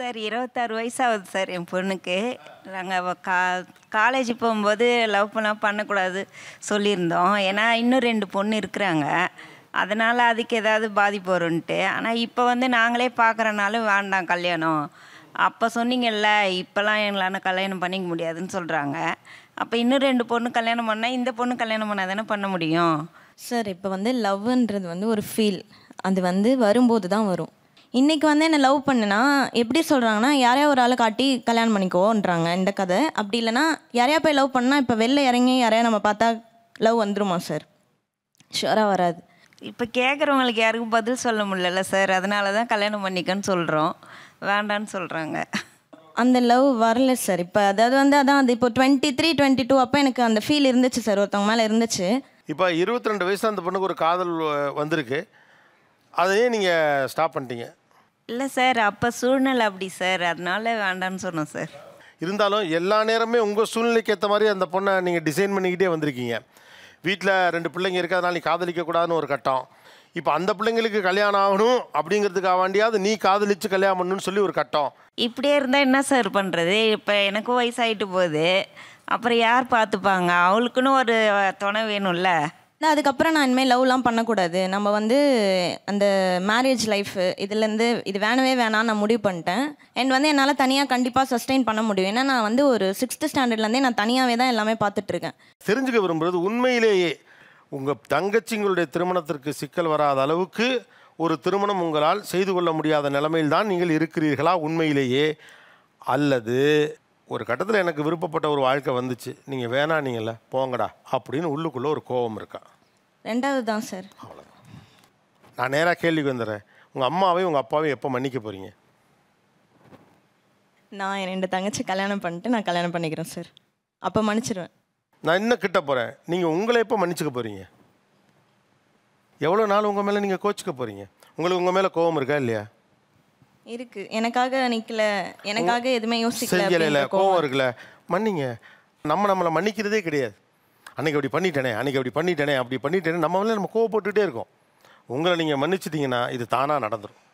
sir இருபத்தாறு வயசாகுது sir என் பொண்ணுக்கு நாங்கள் கா காலேஜ் போகும்போது லவ் பண்ணால் பண்ணக்கூடாது சொல்லியிருந்தோம் ஏன்னா இன்னும் ரெண்டு பொண்ணு இருக்கிறாங்க அதனால் அதுக்கு ஏதாவது பாதிப்பு வரும்ன்ட்டு ஆனால் இப்போ வந்து நாங்களே பார்க்குறனாலும் வேண்டாம் கல்யாணம் அப்போ சொன்னீங்கல்ல இப்போலாம் எங்களால் கல்யாணம் பண்ணிக்க முடியாதுன்னு சொல்கிறாங்க அப்போ இன்னும் ரெண்டு பொண்ணு கல்யாணம் பண்ணால் இந்த பொண்ணு கல்யாணம் பண்ணால் தானே பண்ண முடியும் சார் இப்போ வந்து லவ்ன்றது வந்து ஒரு ஃபீல் அது வந்து வரும்போது தான் வரும் இன்றைக்கி வந்து என்னை லவ் பண்ணுனா எப்படி சொல்கிறாங்கன்னா யாரையா ஒரு ஆளை காட்டி கல்யாணம் பண்ணிக்கோன்றாங்க இந்த கதை அப்படி இல்லைனா யாரையா போய் லவ் பண்ணால் இப்போ வெளில இறங்கி யாரையா நம்ம பார்த்தா லவ் வந்துருமா சார் ஷுவராக வராது இப்போ கேட்குறவங்களுக்கு யாருக்கும் பதில் சொல்ல முடியல சார் அதனால தான் கல்யாணம் பண்ணிக்கன்னு சொல்கிறோம் வேண்டான்னு சொல்கிறாங்க அந்த லவ் வரல சார் இப்போ அதாவது வந்து அதான் அது இப்போ டுவெண்ட்டி த்ரீ டுவெண்ட்டி டூ அப்போ எனக்கு அந்த ஃபீல் இருந்துச்சு சார் ஒருத்தவங்க மேலே இருந்துச்சு இப்போ இருபத்தி ரெண்டு வயசு அந்த பொண்ணுக்கு ஒரு காதல் வந்திருக்கு அதையே நீங்கள் ஸ்டாப் பண்ணிட்டீங்க இல்லை சார் அப்போ சூழ்நிலை அப்படி சார் அதனால வேண்டாம்னு சொன்னோம் சார் இருந்தாலும் எல்லா நேரமே உங்கள் சூழ்நிலைக்கு ஏற்ற மாதிரி அந்த பொண்ணை நீங்கள் டிசைன் பண்ணிக்கிட்டே வந்திருக்கீங்க வீட்டில் ரெண்டு பிள்ளைங்க இருக்குது அதனால் நீ காதலிக்கக்கூடாதுன்னு ஒரு கட்டம் இப்போ அந்த பிள்ளைங்களுக்கு கல்யாணம் ஆகணும் அப்படிங்கிறதுக்காக வேண்டியாவது நீ காதலிச்சு கல்யாணம் பண்ணணும்னு சொல்லி ஒரு கட்டம் இப்படியே இருந்தால் என்ன சார் பண்ணுறது இப்போ எனக்கும் வயசாகிட்டு போகுது அப்புறம் யார் பார்த்துப்பாங்க அவளுக்குன்னு ஒரு துணை வேணும்ல அதுக்கப்புறம் நான் இனிமேல் லவ்லாம் பண்ணக்கூடாது நம்ம வந்து அந்த மேரேஜ் லைஃப் இதுலேருந்து இது வேணவே வேணாம் நான் முடிவு பண்ணிட்டேன் அண்ட் வந்து என்னால் தனியாக கண்டிப்பாக சஸ்டெயின் பண்ண முடியும் ஏன்னா நான் வந்து ஒரு சிக்ஸ்த்து ஸ்டாண்டர்ட்லேருந்தே நான் தனியாகவே தான் எல்லாமே பார்த்துட்ருக்கேன் தெரிஞ்சுக்க விரும்புகிறது உண்மையிலேயே உங்கள் தங்கச்சிங்களுடைய திருமணத்திற்கு சிக்கல் வராத அளவுக்கு ஒரு திருமணம் உங்களால் செய்து கொள்ள முடியாத நிலைமையில் தான் நீங்கள் இருக்கிறீர்களா உண்மையிலேயே அல்லது ஒரு கட்டத்தில் எனக்கு விருப்பப்பட்ட ஒரு வாழ்க்கை வந்துச்சு நீங்கள் வேணா நீங்கள் போங்கடா அப்படின்னு உள்ளுக்குள்ளே ஒரு கோபம் இருக்கா ரெண்டாவது தான் சார் அவ்வளோதான் நான் நேராக கேள்விக்கு வந்துடுறேன் உங்கள் அம்மாவையும் உங்கள் அப்பாவையும் எப்போ மன்னிக்க போகிறீங்க நான் என் ரெண்டு தங்கச்சி கல்யாணம் பண்ணிட்டு நான் கல்யாணம் பண்ணிக்கிறேன் சார் அப்போ மன்னிச்சிருவேன் நான் இன்னும் கிட்ட போகிறேன் நீங்கள் உங்களை எப்போ மன்னிச்சுக்க போகிறீங்க எவ்வளோ நாள் உங்கள் மேலே நீங்கள் கோச்சிக்க போகிறீங்க உங்களுக்கு உங்கள் மேலே கோபம் இருக்கா இல்லையா இருக்கு எனக்காக நிக்கல எனக்காக எதுவுமே யோசிக்கல கோவம் இருக்குல்ல மன்னிங்க நம்ம நம்மளை மன்னிக்கிறதே கிடையாது அன்னைக்கு அப்படி பண்ணிட்டேனே அன்னைக்கு அப்படி பண்ணிட்டேனே அப்படி பண்ணிட்டேனே நம்ம வந்து நம்ம கோவப்பட்டுட்டே இருக்கோம் உங்களை நீங்கள் மன்னிச்சிட்டிங்கன்னா இது தானாக நடந்துடும்